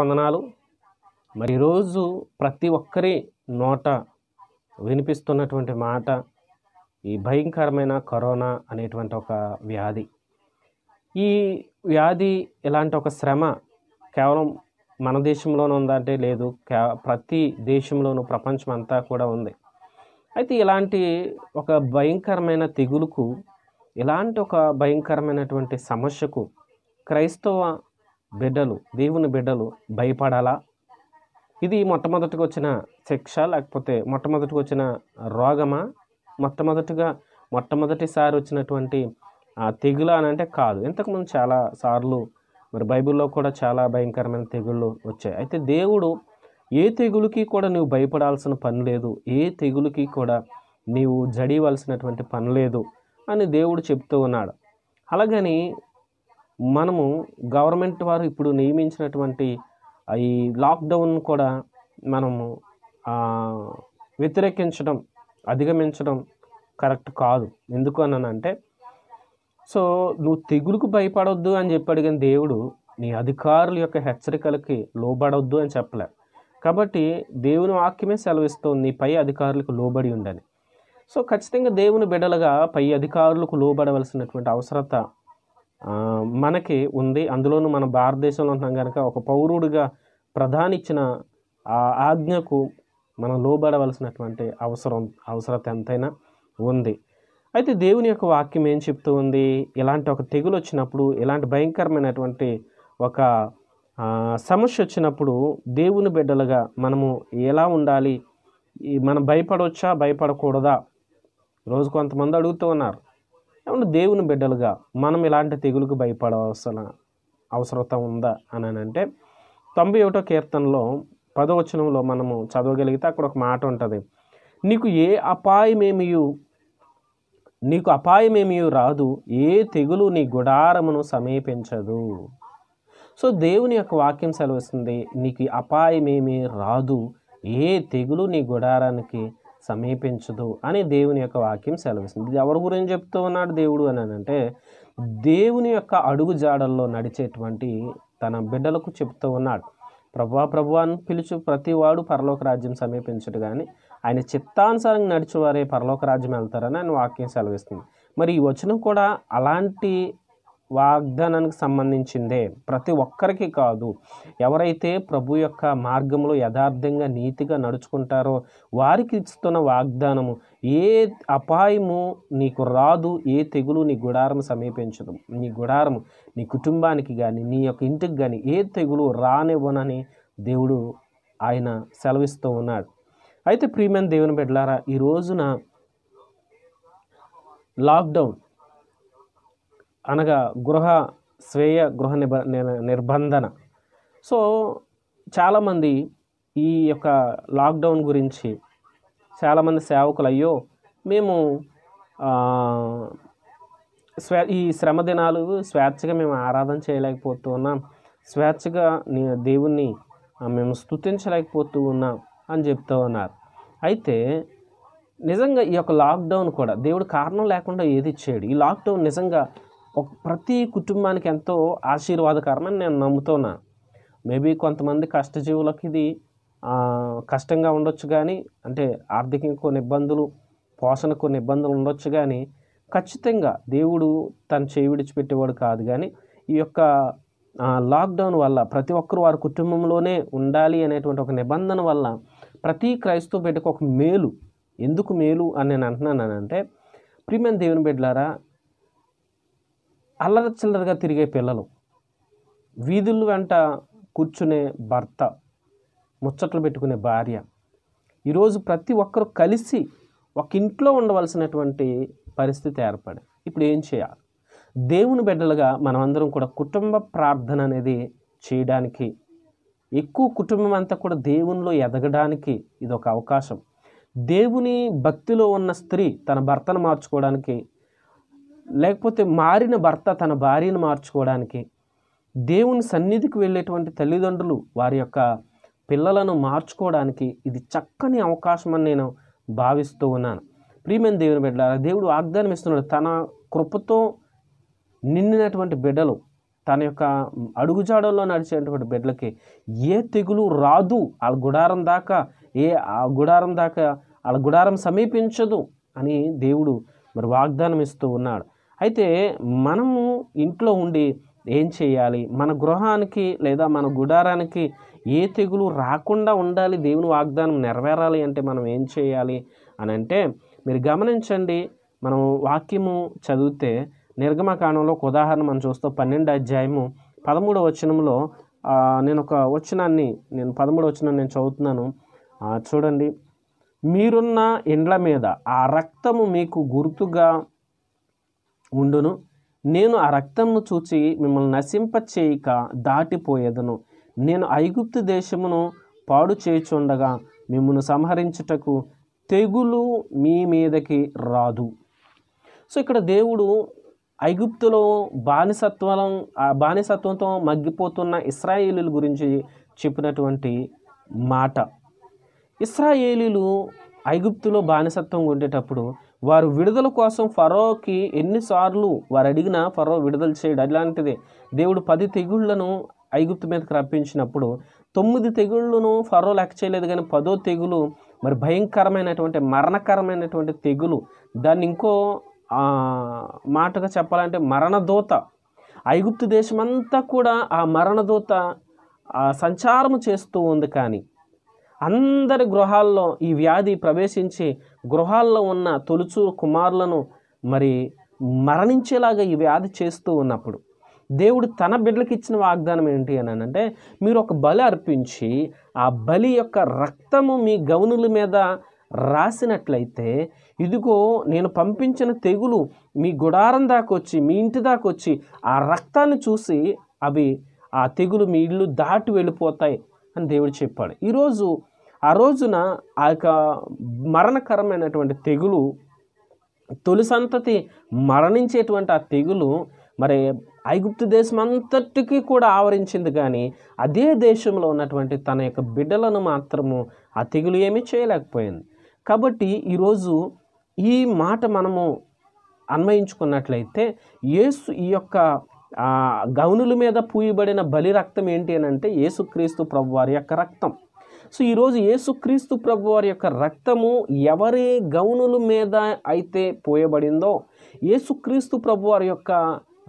వందనాలు మరి ఈరోజు ప్రతి ఒక్కరి నోట వినిపిస్తున్నటువంటి మాట ఈ భయంకరమైన కరోనా అనేటువంటి ఒక వ్యాధి ఈ వ్యాధి ఇలాంటి ఒక శ్రమ కేవలం మన దేశంలోనే ఉందంటే లేదు కే ప్రతి దేశంలోనూ ప్రపంచం అంతా కూడా ఉంది అయితే ఇలాంటి ఒక భయంకరమైన తెగులుకు ఇలాంటి ఒక భయంకరమైనటువంటి సమస్యకు క్రైస్తవ బిడ్డలు దేవుని బిడ్డలు భయపడాలా ఇది మొట్టమొదటిగా వచ్చిన శిక్ష లేకపోతే మొట్టమొదటిగా వచ్చిన రోగమా మొట్టమొదటిగా మొట్టమొదటిసారి వచ్చినటువంటి ఆ తెగులు అని అంటే కాదు ఇంతకుముందు చాలా సార్లు మరి బైబిల్లో కూడా చాలా భయంకరమైన తెగుళ్ళు వచ్చాయి అయితే దేవుడు ఏ తెగులుకి కూడా నువ్వు భయపడాల్సిన పని లేదు ఏ తెగులుకి కూడా నీవు జడివలసినటువంటి పని లేదు అని దేవుడు చెప్తూ ఉన్నాడు అలాగని మనము గవర్నమెంట్ వారు ఇప్పుడు నియమించినటువంటి ఈ లాక్డౌన్ కూడా మనము వ్యతిరేకించడం అధిగమించడం కరెక్ట్ కాదు ఎందుకు అని అంటే సో నువ్వు తెగులుకు భయపడొద్దు అని చెప్పాడు కానీ దేవుడు నీ అధికారుల యొక్క హెచ్చరికలకి లోబడొద్దు అని చెప్పలే కాబట్టి దేవుని వాక్యమే సెలవిస్తోంది నీ పై అధికారులకు లోబడి ఉండని సో ఖచ్చితంగా దేవుని బిడ్డలుగా పై అధికారులకు లోబడవలసినటువంటి అవసరత మనకి ఉంది అందులోనూ మన భారతదేశంలో ఉంటాం కనుక ఒక పౌరుడిగా ప్రధానిచ్చిన ఆ ఆజ్ఞకు మనం లోబడవలసినటువంటి అవసరం అవసరత ఎంతైనా ఉంది అయితే దేవుని యొక్క వాక్యం ఏం చెప్తూ ఉంది ఇలాంటి ఒక తెగులు వచ్చినప్పుడు ఇలాంటి భయంకరమైనటువంటి ఒక సమస్య వచ్చినప్పుడు దేవుని బిడ్డలుగా మనము ఎలా ఉండాలి మనం భయపడవచ్చా భయపడకూడదా రోజు కొంతమంది అడుగుతూ ఉన్నారు ఏమన్నా దేవుని బిడ్డలుగా మనం ఇలాంటి తెగులకు భయపడవలసిన అవసరత ఉందా అని అంటే తొంభై ఒకటో కీర్తనలో పదవచనంలో మనము చదవగలిగితే అక్కడ ఒక మాట ఉంటుంది నీకు ఏ అపాయమేమియు నీకు అపాయమేమియు రాదు ఏ తెగులు నీ గుడారమును సమీపించదు సో దేవుని యొక్క వాక్యం సెలవుస్తుంది నీకు అపాయమేమీ రాదు ఏ తెగులు నీ గుడారానికి సమీపించదు అని దేవుని యొక్క వాక్యం సెలవిస్తుంది ఎవరి గురించి చెప్తూ ఉన్నాడు దేవుడు అని అంటే దేవుని యొక్క అడుగు జాడల్లో నడిచేటువంటి తన బిడ్డలకు చెప్తూ ఉన్నాడు ప్రభా ప్రభువా అని పిలుచు ప్రతివాడు పరలోక రాజ్యం సమీపించడు కానీ ఆయన చిత్తానుసారంగా నడిచేవారే పరలోక రాజ్యం వెళ్తారని ఆయన వాక్యం సెలవిస్తుంది మరి ఈ వచనం కూడా అలాంటి వాగ్దానానికి సంబంధించిందే ప్రతి ఒక్కరికి కాదు ఎవరైతే ప్రభు యొక్క మార్గంలో యథార్థంగా నీతిగా నడుచుకుంటారో వారికి ఇస్తున్న వాగ్దానము ఏ అపాయము నీకు రాదు ఏ తెగులు నీ గుడారం సమీపించదు నీ గుడారం నీ కుటుంబానికి కానీ నీ యొక్క ఇంటికి కానీ ఏ తెగులు రానివ్వనని దేవుడు ఆయన సెలవిస్తూ ఉన్నాడు అయితే ప్రీమియం దేవుని బిడ్డలారా ఈ రోజున లాక్డౌన్ అనగా గృహ స్వేయ గృహ నిబ నిర్బంధన సో చాలామంది ఈ యొక్క లాక్డౌన్ గురించి చాలామంది సేవకులు అయ్యో మేము స్వే ఈ శ్రమ దినాలు స్వేచ్ఛగా మేము ఆరాధన చేయలేకపోతూ ఉన్నాం స్వేచ్ఛగా దేవుణ్ణి మేము స్థుతించలేకపోతూ ఉన్నాం అని చెప్తూ ఉన్నారు అయితే నిజంగా ఈ యొక్క లాక్డౌన్ కూడా దేవుడు కారణం లేకుండా ఏది ఇచ్చాడు ఈ లాక్డౌన్ నిజంగా ఒక ప్రతి కుటుంబానికి ఎంతో ఆశీర్వాదకరమని నేను నమ్ముతున్నా మేబీ కొంతమంది కష్టజీవులకు ఇది కష్టంగా ఉండొచ్చు కానీ అంటే ఆర్థికంగా కొన్ని ఇబ్బందులు పోషణ కొన్ని ఇబ్బందులు ఉండొచ్చు కానీ ఖచ్చితంగా దేవుడు తను చేయి విడిచిపెట్టేవాడు కాదు కానీ ఈ యొక్క లాక్డౌన్ వల్ల ప్రతి ఒక్కరు వారి కుటుంబంలోనే ఉండాలి అనేటువంటి ఒక నిబంధన వల్ల ప్రతి క్రైస్తవ బిడ్డకు ఒక మేలు ఎందుకు మేలు అని నేను అంటున్నానంటే ప్రియమైన దేవుని బిడ్డలారా అల్లరి చిల్లరగా తిరిగే పిల్లలు వీధులు వెంట కూర్చునే భర్త ముచ్చట్లు పెట్టుకునే భార్య ఈరోజు ప్రతి ఒక్కరు కలిసి ఒక ఇంట్లో ఉండవలసినటువంటి పరిస్థితి ఏర్పడింది ఇప్పుడు ఏం చేయాలి దేవుని బిడ్డలుగా మనమందరం కూడా కుటుంబ ప్రార్థన అనేది చేయడానికి ఎక్కువ కుటుంబం అంతా కూడా దేవునిలో ఎదగడానికి ఇది ఒక అవకాశం దేవుని భక్తిలో ఉన్న స్త్రీ తన భర్తను మార్చుకోవడానికి లేకపోతే మారిన భర్త తన భార్యను మార్చుకోవడానికి దేవుని సన్నిధికి వెళ్ళేటువంటి తల్లిదండ్రులు వారి యొక్క పిల్లలను మార్చుకోవడానికి ఇది చక్కని అవకాశం అని నేను భావిస్తూ ఉన్నాను ప్రియమైన దేవుని బిడ్డ దేవుడు వాగ్దానం ఇస్తున్నాడు తన కృపతో నిండినటువంటి బిడ్డలు తన యొక్క అడుగుజాడల్లో నడిచేటువంటి బిడ్డలకి ఏ తెగులు రాదు వాళ్ళ గుడారం దాకా ఏ ఆ గుడారం దాకా వాళ్ళ గుడారం సమీపించదు అని దేవుడు మరి వాగ్దానం ఇస్తూ ఉన్నాడు అయితే మనము ఇంట్లో ఉండి ఏం చేయాలి మన గృహానికి లేదా మన గుడారానికి ఏ తెగులు రాకుండా ఉండాలి దేవుని వాగ్దానం నెరవేరాలి అంటే మనం ఏం చేయాలి అని అంటే మీరు గమనించండి మనం వాక్యము చదివితే నిర్గమకాండంలో ఒక ఉదాహరణ మనం చూస్తూ పన్నెండు అధ్యాయము పదమూడవ వచనంలో నేను ఒక వచనాన్ని నేను పదమూడు వచనం నేను చదువుతున్నాను చూడండి మీరున్న ఇండ్ల మీద ఆ రక్తము మీకు గుర్తుగా ఉండును నేను ఆ రక్తంను చూచి మిమ్మల్ని నశింప చేయక దాటిపోయేదను నేను ఐగుప్తు దేశమును పాడు చేయుచుండగా మిమ్మల్ని సంహరించుటకు తెగులు మీ మీదకి రాదు సో ఇక్కడ దేవుడు ఐగుప్తులో బానిసత్వం బానిసత్వంతో మగ్గిపోతున్న ఇస్రాయేలీల గురించి చెప్పినటువంటి మాట ఇస్రాయేలీలు ఐగుప్తులో బానిసత్వం ఉండేటప్పుడు వారు విడుదల కోసం ఫరోకి ఎన్నిసార్లు వారు అడిగినా ఫరో విడుదల చేయడు అలాంటిదే దేవుడు పది తెగుళ్లను ఐగుప్తు మీదకి రప్పించినప్పుడు తొమ్మిది తెగుళ్ళను ఫరో లెక్క చేయలేదు కానీ పదో తెగులు మరి భయంకరమైనటువంటి మరణకరమైనటువంటి తెగులు దాన్ని ఇంకో మాటగా చెప్పాలంటే మరణదూత ఐగుప్తు దేశమంతా కూడా ఆ మరణదూత సంచారం చేస్తూ ఉంది కానీ అందరి గృహాల్లో ఈ వ్యాధి ప్రవేశించి గృహాల్లో ఉన్న తొలుచు కుమారులను మరి మరణించేలాగా ఈ వ్యాధి చేస్తూ ఉన్నప్పుడు దేవుడు తన బిడ్డలకి ఇచ్చిన వాగ్దానం ఏంటి అని అంటే మీరు ఒక బలి అర్పించి ఆ బలి యొక్క రక్తము మీ గౌనుల మీద రాసినట్లయితే ఇదిగో నేను పంపించిన తెగులు మీ గుడారం దాకొచ్చి మీ ఇంటి దాకొచ్చి ఆ రక్తాన్ని చూసి అవి ఆ తెగులు మీ ఇల్లు దాటి వెళ్ళిపోతాయి అని దేవుడు చెప్పాడు ఈరోజు ఆ రోజున ఆ యొక్క మరణకరమైనటువంటి తెగులు తొలిసంతతి మరణించేటువంటి ఆ తెగులు మరి ఐగుప్తు దేశం అంతటికి కూడా ఆవరించింది కానీ అదే దేశంలో ఉన్నటువంటి తన యొక్క బిడ్డలను మాత్రము ఆ తెగులు ఏమీ చేయలేకపోయింది కాబట్టి ఈరోజు ఈ మాట మనము అన్వయించుకున్నట్లయితే యేసు ఈ యొక్క గౌనుల మీద పూయబడిన బలి రక్తం ఏంటి అని అంటే యేసుక్రీస్తు ప్రభు వారి యొక్క రక్తం సో ఈరోజు యేసుక్రీస్తు ప్రభు వారి యొక్క రక్తము ఎవరి గౌనుల మీద అయితే పోయబడిందో యేసుక్రీస్తు ప్రభు వారి యొక్క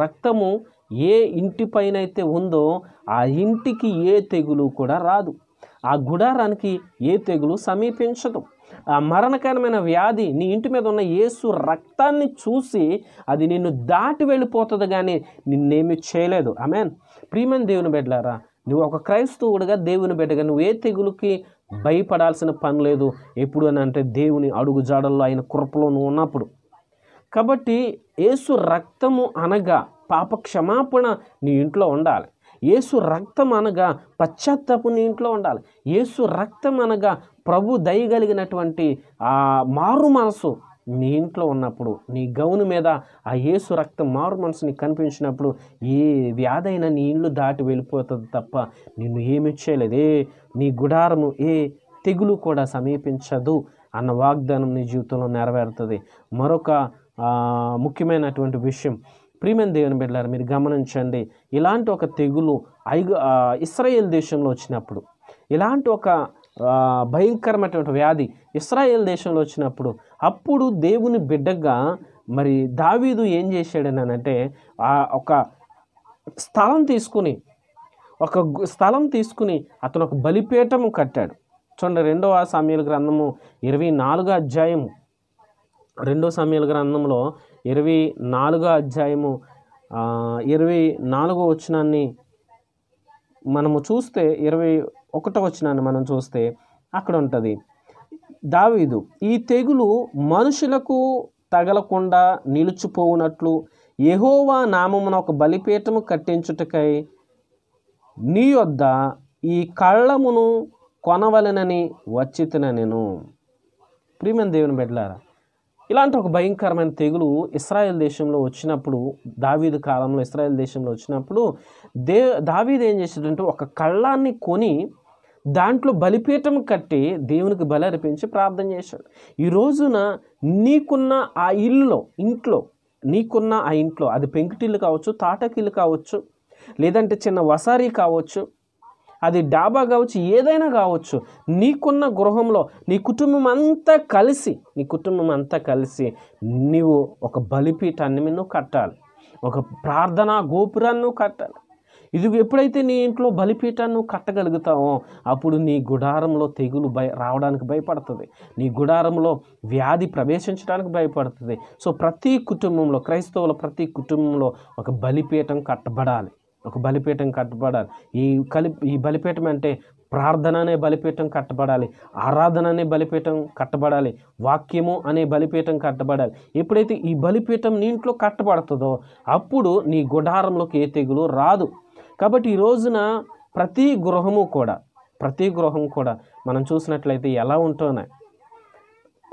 రక్తము ఏ పైన అయితే ఉందో ఆ ఇంటికి ఏ తెగులు కూడా రాదు ఆ గుడారానికి ఏ తెగులు సమీపించదు ఆ మరణకరమైన వ్యాధి నీ ఇంటి మీద ఉన్న యేసు రక్తాన్ని చూసి అది నిన్ను దాటి వెళ్ళిపోతుంది కానీ నిన్నేమి చేయలేదు అమెన్ ప్రీమన్ దేవుని బిడ్డారా నువ్వు ఒక క్రైస్తవుడిగా దేవుని బిడ్డగా నువ్వు ఏ తెగులుకి భయపడాల్సిన పని లేదు ఎప్పుడు అని అంటే దేవుని అడుగు జాడల్లో ఆయన కృపలో నువ్వు ఉన్నప్పుడు కాబట్టి ఏసు రక్తము అనగా పాప క్షమాపణ నీ ఇంట్లో ఉండాలి ఏసు రక్తం అనగా పశ్చాత్తాపు నీ ఇంట్లో ఉండాలి ఏసు రక్తం అనగా ప్రభు దయగలిగినటువంటి ఆ మారు మనసు నీ ఇంట్లో ఉన్నప్పుడు నీ గౌను మీద ఆ యేసు రక్తం మారు మనసుని కనిపించినప్పుడు ఏ వ్యాధైనా నీ ఇల్లు దాటి వెళ్ళిపోతుంది తప్ప నిన్ను ఏమి చేయలేదు ఏ నీ గుడారము ఏ తెగులు కూడా సమీపించదు అన్న వాగ్దానం నీ జీవితంలో నెరవేరుతుంది మరొక ముఖ్యమైనటువంటి విషయం ప్రీమియం దేవుని బిడ్డారు మీరు గమనించండి ఇలాంటి ఒక తెగులు ఐగు ఇస్రాయేల్ దేశంలో వచ్చినప్పుడు ఇలాంటి ఒక భయంకరమైనటువంటి వ్యాధి ఇస్రాయేల్ దేశంలో వచ్చినప్పుడు అప్పుడు దేవుని బిడ్డగా మరి దావీదు ఏం చేశాడనంటే ఒక స్థలం తీసుకుని ఒక స్థలం తీసుకుని అతను ఒక బలిపీఠము కట్టాడు చూడండి రెండవ సమయాల గ్రంథము ఇరవై నాలుగో అధ్యాయము రెండో సమయాల గ్రంథంలో ఇరవై నాలుగో అధ్యాయము ఇరవై నాలుగో వచనాన్ని మనము చూస్తే ఇరవై ఒకటో వచ్చినాన్ని మనం చూస్తే అక్కడ ఉంటుంది దావీదు ఈ తెగులు మనుషులకు తగలకుండా నిలుచుపోవునట్లు ఎహోవా నామమున ఒక బలిపీఠము కట్టించుటకై నీ యొద్ద ఈ కళ్ళమును కొనవలెనని వచ్చితిన నేను ప్రియమైన దేవుని బిడ్డలారా ఇలాంటి ఒక భయంకరమైన తెగులు ఇస్రాయెల్ దేశంలో వచ్చినప్పుడు దావీదు కాలంలో ఇస్రాయెల్ దేశంలో వచ్చినప్పుడు దే దావీదు ఏం చేసాడంటే ఒక కళ్ళాన్ని కొని దాంట్లో బలిపీఠం కట్టి దేవునికి బలి అర్పించి ప్రార్థన చేశాడు ఈ రోజున నీకున్న ఆ ఇల్లులో ఇంట్లో నీకున్న ఆ ఇంట్లో అది పెంకుటిల్లు కావచ్చు తాటకిల్లు కావచ్చు లేదంటే చిన్న వసారి కావచ్చు అది డాబా కావచ్చు ఏదైనా కావచ్చు నీకున్న గృహంలో నీ కుటుంబం అంతా కలిసి నీ కుటుంబం అంతా కలిసి నీవు ఒక బలిపీఠాన్ని నువ్వు కట్టాలి ఒక ప్రార్థనా గోపురాన్ని కట్టాలి ఇది ఎప్పుడైతే నీ ఇంట్లో బలిపీఠాన్ని నువ్వు కట్టగలుగుతావో అప్పుడు నీ గుడారంలో తెగులు భయ రావడానికి భయపడుతుంది నీ గుడారంలో వ్యాధి ప్రవేశించడానికి భయపడుతుంది సో ప్రతి కుటుంబంలో క్రైస్తవుల ప్రతి కుటుంబంలో ఒక బలిపీఠం కట్టబడాలి ఒక బలిపీఠం కట్టబడాలి ఈ కలి ఈ బలిపీఠం అంటే ప్రార్థన అనే బలిపీఠం కట్టబడాలి ఆరాధన అనే బలిపీఠం కట్టబడాలి వాక్యము అనే బలిపీఠం కట్టబడాలి ఎప్పుడైతే ఈ బలిపీఠం నీ ఇంట్లో కట్టబడుతుందో అప్పుడు నీ గుడారంలోకి ఏ తెగులు రాదు కాబట్టి ఈ రోజున ప్రతి గృహము కూడా ప్రతి గృహం కూడా మనం చూసినట్లయితే ఎలా ఉంటుందో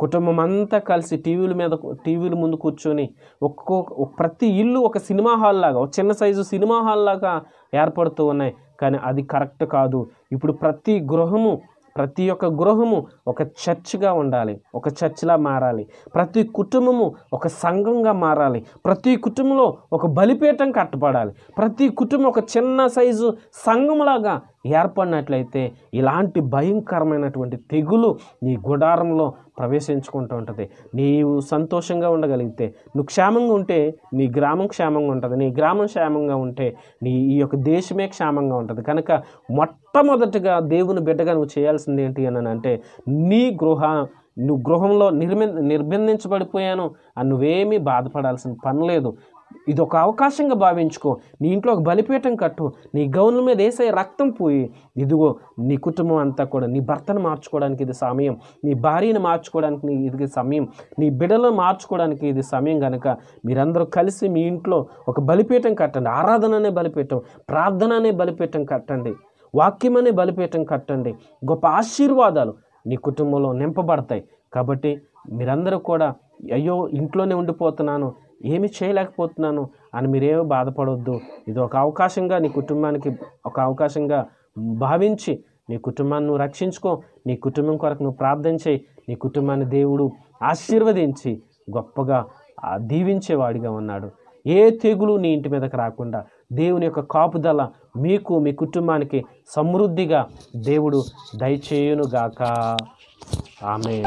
కుటుంబం అంతా కలిసి టీవీల మీద టీవీల ముందు కూర్చొని ఒక్కో ప్రతి ఇల్లు ఒక సినిమా హాల్ లాగా ఒక చిన్న సైజు సినిమా హాల్ లాగా ఏర్పడుతూ ఉన్నాయి కానీ అది కరెక్ట్ కాదు ఇప్పుడు ప్రతి గృహము ప్రతి ఒక్క గృహము ఒక చర్చ్గా ఉండాలి ఒక చర్చ్లా మారాలి ప్రతి కుటుంబము ఒక సంఘంగా మారాలి ప్రతి కుటుంబంలో ఒక బలిపీఠం కట్టుబడాలి ప్రతి కుటుంబం ఒక చిన్న సైజు సంఘంలాగా ఏర్పడినట్లయితే ఇలాంటి భయంకరమైనటువంటి తెగులు నీ గుడారంలో ప్రవేశించుకుంటూ ఉంటుంది నీవు సంతోషంగా ఉండగలిగితే నువ్వు క్షేమంగా ఉంటే నీ గ్రామం క్షేమంగా ఉంటుంది నీ గ్రామం క్షేమంగా ఉంటే నీ ఈ యొక్క దేశమే క్షేమంగా ఉంటుంది కనుక మొట్టమొదటిగా దేవుని బిడ్డగా నువ్వు చేయాల్సింది ఏంటి అని అంటే నీ గృహ నువ్వు గృహంలో నిర్మి నిర్బంధించబడిపోయాను నువ్వేమీ బాధపడాల్సిన పని లేదు ఇది ఒక అవకాశంగా భావించుకో నీ ఇంట్లో ఒక బలిపీఠం కట్టు నీ గౌన్ల మీద వేసే రక్తం పోయి ఇదిగో నీ కుటుంబం అంతా కూడా నీ భర్తను మార్చుకోవడానికి ఇది సమయం నీ భార్యను మార్చుకోవడానికి ఇది సమయం నీ బిడ్డలను మార్చుకోవడానికి ఇది సమయం కనుక మీరందరూ కలిసి మీ ఇంట్లో ఒక బలిపీఠం కట్టండి ఆరాధన అనే బలిపీఠం ప్రార్థన అనే బలిపీఠం కట్టండి వాక్యం అనే బలిపీఠం కట్టండి గొప్ప ఆశీర్వాదాలు నీ కుటుంబంలో నింపబడతాయి కాబట్టి మీరందరూ కూడా అయ్యో ఇంట్లోనే ఉండిపోతున్నాను ఏమి చేయలేకపోతున్నాను అని మీరేమో బాధపడవద్దు ఇది ఒక అవకాశంగా నీ కుటుంబానికి ఒక అవకాశంగా భావించి నీ కుటుంబాన్ని నువ్వు రక్షించుకో నీ కుటుంబం కొరకు నువ్వు ప్రార్థన చేయి నీ కుటుంబాన్ని దేవుడు ఆశీర్వదించి గొప్పగా దీవించేవాడిగా ఉన్నాడు ఏ తెగులు నీ ఇంటి మీదకి రాకుండా దేవుని యొక్క కాపుదల మీకు మీ కుటుంబానికి సమృద్ధిగా దేవుడు దయచేయునుగాక ఆమె